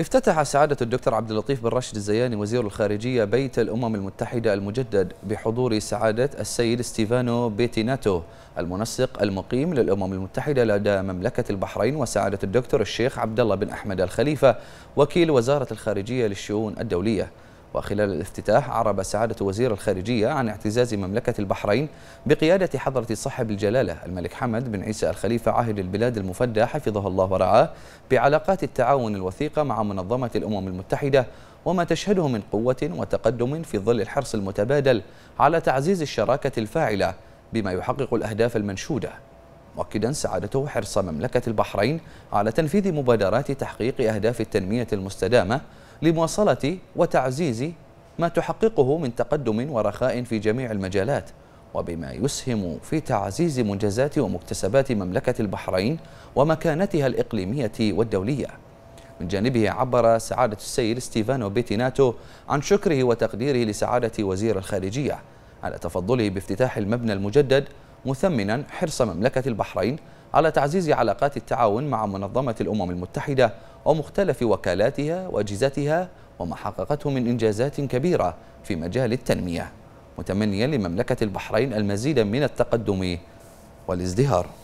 افتتح سعادة الدكتور عبد اللطيف بن رشد الزياني وزير الخارجية بيت الأمم المتحدة المجدد بحضور سعادة السيد ستيفانو بيتيناتو المنسق المقيم للأمم المتحدة لدى مملكة البحرين وسعادة الدكتور الشيخ عبد الله بن أحمد الخليفة وكيل وزارة الخارجية للشؤون الدولية وخلال الافتتاح عرب سعادة وزير الخارجية عن اعتزاز مملكة البحرين بقيادة حضرة صاحب الجلالة الملك حمد بن عيسى الخليفة عاهد البلاد المفدى حفظه الله ورعاه بعلاقات التعاون الوثيقة مع منظمة الأمم المتحدة وما تشهده من قوة وتقدم في ظل الحرص المتبادل على تعزيز الشراكة الفاعلة بما يحقق الأهداف المنشودة مؤكدا سعادته حرص مملكة البحرين على تنفيذ مبادرات تحقيق أهداف التنمية المستدامة لمواصلة وتعزيز ما تحققه من تقدم ورخاء في جميع المجالات وبما يسهم في تعزيز منجزات ومكتسبات مملكة البحرين ومكانتها الإقليمية والدولية من جانبه عبر سعادة السيد ستيفانو بيتيناتو عن شكره وتقديره لسعادة وزير الخارجية على تفضله بافتتاح المبنى المجدد مثمنا حرص مملكة البحرين على تعزيز علاقات التعاون مع منظمة الأمم المتحدة ومختلف وكالاتها وأجهزتها وما حققته من إنجازات كبيرة في مجال التنمية متمنيا لمملكة البحرين المزيد من التقدم والازدهار